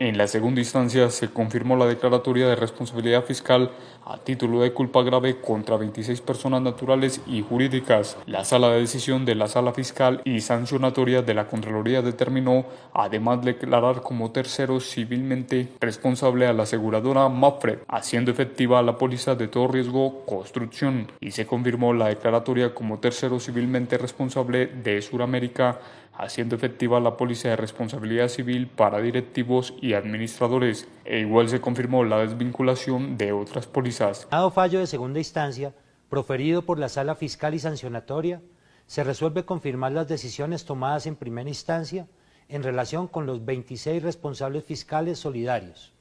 En la segunda instancia se confirmó la declaratoria de responsabilidad fiscal a título de culpa grave contra 26 personas naturales y jurídicas. La sala de decisión de la sala fiscal y sancionatoria de la Contraloría determinó además declarar como tercero civilmente responsable a la aseguradora Mafred, haciendo efectiva la póliza de todo riesgo construcción y se confirmó la declaratoria como tercero civilmente responsable de Suramérica haciendo efectiva la póliza de responsabilidad civil para directivos y administradores, e igual se confirmó la desvinculación de otras pólizas. Dado fallo de segunda instancia, proferido por la Sala Fiscal y Sancionatoria, se resuelve confirmar las decisiones tomadas en primera instancia en relación con los 26 responsables fiscales solidarios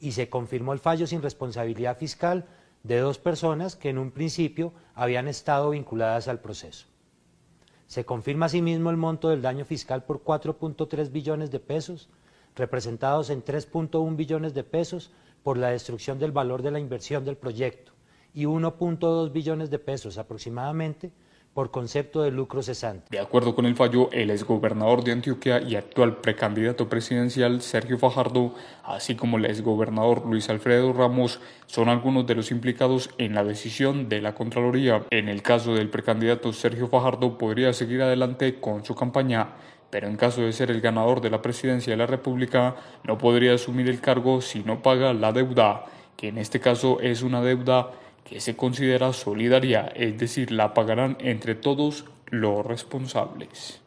y se confirmó el fallo sin responsabilidad fiscal de dos personas que en un principio habían estado vinculadas al proceso. Se confirma asimismo el monto del daño fiscal por 4.3 billones de pesos, representados en 3.1 billones de pesos por la destrucción del valor de la inversión del proyecto y 1.2 billones de pesos aproximadamente por concepto de lucro cesante. De acuerdo con el fallo, el exgobernador de Antioquia y actual precandidato presidencial Sergio Fajardo, así como el exgobernador Luis Alfredo Ramos, son algunos de los implicados en la decisión de la Contraloría. En el caso del precandidato Sergio Fajardo, podría seguir adelante con su campaña pero en caso de ser el ganador de la presidencia de la República, no podría asumir el cargo si no paga la deuda, que en este caso es una deuda que se considera solidaria, es decir, la pagarán entre todos los responsables.